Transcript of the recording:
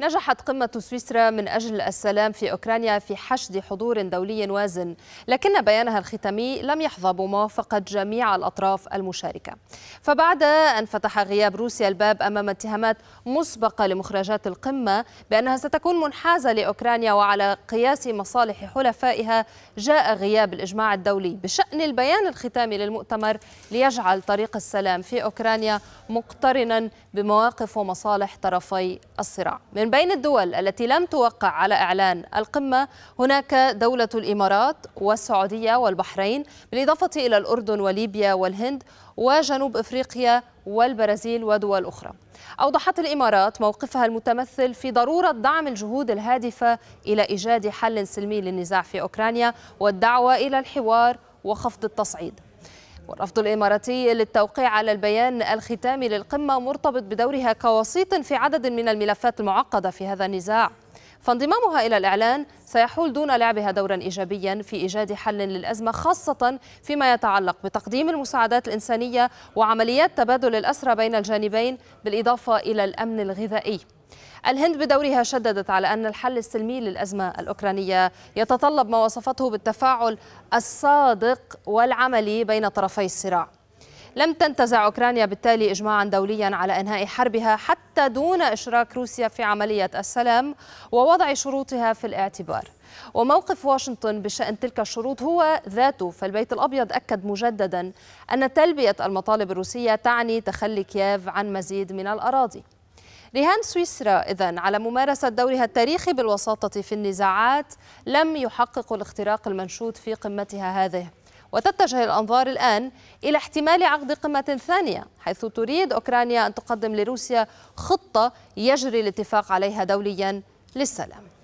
نجحت قمة سويسرا من أجل السلام في أوكرانيا في حشد حضور دولي وازن لكن بيانها الختامي لم يحظى بموافقة جميع الأطراف المشاركة فبعد أن فتح غياب روسيا الباب أمام اتهامات مسبقة لمخرجات القمة بأنها ستكون منحازة لأوكرانيا وعلى قياس مصالح حلفائها جاء غياب الإجماع الدولي بشأن البيان الختامي للمؤتمر ليجعل طريق السلام في أوكرانيا مقترنا بمواقف ومصالح طرفي الصراع من من بين الدول التي لم توقع على إعلان القمة هناك دولة الإمارات والسعودية والبحرين بالإضافة إلى الأردن وليبيا والهند وجنوب أفريقيا والبرازيل ودول أخرى أوضحت الإمارات موقفها المتمثل في ضرورة دعم الجهود الهادفة إلى إيجاد حل سلمي للنزاع في أوكرانيا والدعوة إلى الحوار وخفض التصعيد والرفض الإماراتي للتوقيع على البيان الختامي للقمة مرتبط بدورها كوسيط في عدد من الملفات المعقدة في هذا النزاع فانضمامها إلى الإعلان سيحول دون لعبها دورا إيجابيا في إيجاد حل للأزمة خاصة فيما يتعلق بتقديم المساعدات الإنسانية وعمليات تبادل الأسرى بين الجانبين بالإضافة إلى الأمن الغذائي الهند بدورها شددت على أن الحل السلمي للأزمة الأوكرانية يتطلب ما وصفته بالتفاعل الصادق والعملي بين طرفي الصراع لم تنتزع أوكرانيا بالتالي إجماعا دوليا على إنهاء حربها حتى دون إشراك روسيا في عملية السلام ووضع شروطها في الاعتبار وموقف واشنطن بشأن تلك الشروط هو ذاته فالبيت الأبيض أكد مجددا أن تلبية المطالب الروسية تعني تخلي كييف عن مزيد من الأراضي رهان سويسرا إذا على ممارسة دورها التاريخي بالوساطة في النزاعات لم يحقق الاختراق المنشود في قمتها هذه وتتجه الأنظار الآن إلى احتمال عقد قمة ثانية حيث تريد أوكرانيا أن تقدم لروسيا خطة يجري الاتفاق عليها دوليا للسلام